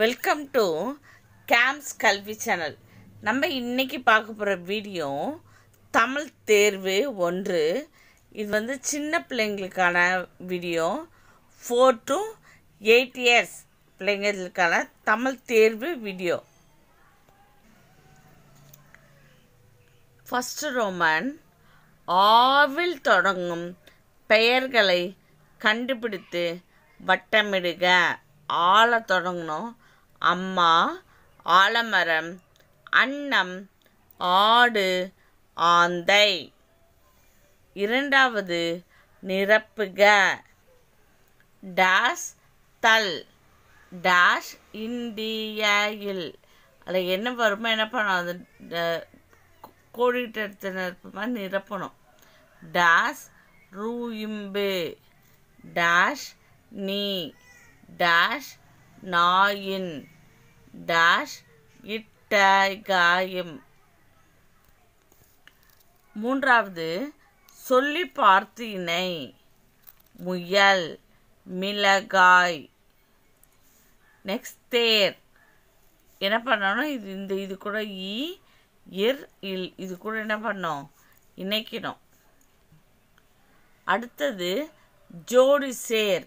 welcome to games கல்வி channel நம்ம இன்றைக்கி பார்க்க போகிற வீடியோ தமிழ் தேர்வு ஒன்று இது வந்து சின்ன பிள்ளைங்களுக்கான video four to eight years பிள்ளைங்களுக்கான தமிழ் தேர்வு வீடியோ ஃபஸ்ட்டு ரோமன் ஆவில் தொடங்கும் பெயர்களை கண்டுபிடித்து வட்டமிடுக ஆளை தொடங்கணும் அம்மா ஆலமரம் அன்னம் ஆடு ஆந்தை இரண்டாவது நிரப்புக டாஷ் தல் டாஷ் இந்தியில் அதில் என்ன வருமோ என்ன பண்ணணும் அது கோழிட்டு எடுத்து நிரப்புமா நிரப்பணும் டாஷ் ரூயும்பு டாஷ் நீ டாஷ் நாயின் டாஷ் இட்டகாயம் மூன்றாவது சொல்லி பார்த்து இணை முயல் மிளகாய் நெக்ஸ்ட் தேர் என்ன பண்ணணும் இது இந்த இது கூட இ இர் இல் இது கூட என்ன பண்ணோம் இணைக்கணும் அடுத்தது ஜோடி சேர்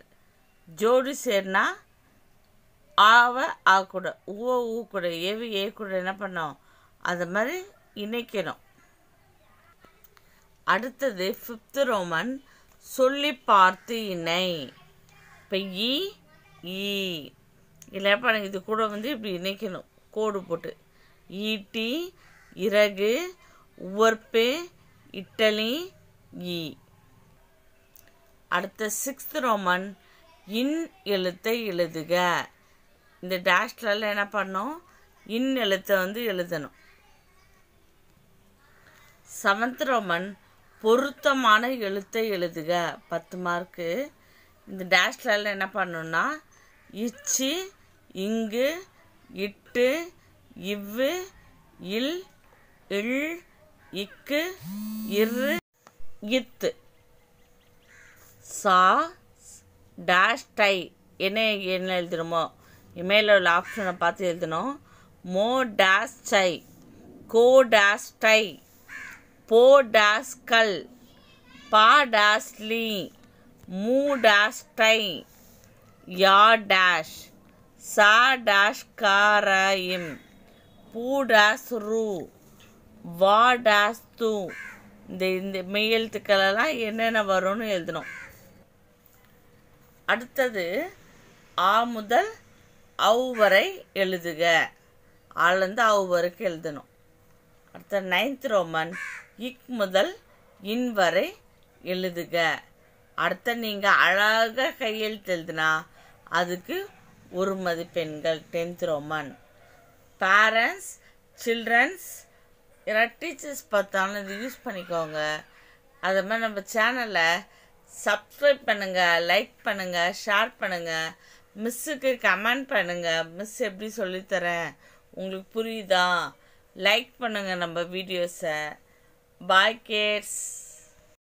ஜோடி சேர்னா ஆவை ஆ கூட ஊ ஊ கூட ஏவி ஏ கூட என்ன பண்ணோம் அந்த மாதிரி இணைக்கணும் அடுத்தது ஃபிஃப்த்து ரோமன் சொல்லி பார்த்து இணை இப்போ ஈ ஈ இல்லை பாருங்க இது கூட வந்து இப்படி இணைக்கணும் கோடு போட்டு ஈட்டி இறகு உவர்ப்பு இட்டலி ஈ அடுத்த சிக்ஸ்த் ரோமன் இன் எழுத்தை எழுதுக இந்த டேஷ்டில் என்ன பண்ணோம் இன் எழுத்தை வந்து எழுதணும் சமந்திரமன் பொருத்தமான எழுத்தை எழுதுக பத்து மார்க்கு இந்த டேஷ்டில் என்ன பண்ணணும்னா இச்சு இங்கு இட்டு இவ்வு இல் இல் இக்கு இரு இத்து சா டேஷ்டை என்ன என்ன எழுதுறோமோ இமெயிலில் உள்ள ஆப்ஷனை பார்த்து எழுதணும் மோ டேஸ் சை கோ டேஸ் டை போ டேஸ் கல் பா டேஸ் லீ மூ டேஸ் டை யா டேஷ் சா டேஷ் காராயிம் பூ டேஸ் ரூ வா டேஸ் தூ இந்த இந்த மெய் என்னென்ன வரும்னு எழுதணும் அடுத்தது ஆ முதல் அவ்வரை எழுதுக அதுலேருந்து அவ்வருக்கு எழுதணும் அடுத்த நைன்த் ரோமன் இக் முதல் இன் வரை எழுதுக அடுத்த நீங்கள் அழகாக கையெழுத்து எழுதுனா அதுக்கு ஒரு மதிப்பெண்கள் டென்த் ரோமன் பேரண்ட்ஸ் சில்ட்ரன்ஸ் யாராவது டீச்சர்ஸ் பார்த்தாலும் இது யூஸ் பண்ணிக்கோங்க அது மாதிரி நம்ம சேனலை சப்ஸ்கிரைப் பண்ணுங்கள் லைக் பண்ணுங்கள் ஷேர் பண்ணுங்கள் மிஸ்ஸுக்கு கமெண்ட் பண்ணுங்கள் மிஸ் எப்படி சொல்லித்தரேன் உங்களுக்கு புரியுதா லைக் பண்ணுங்கள் நம்ம வீடியோஸை பாய் கேட்ஸ்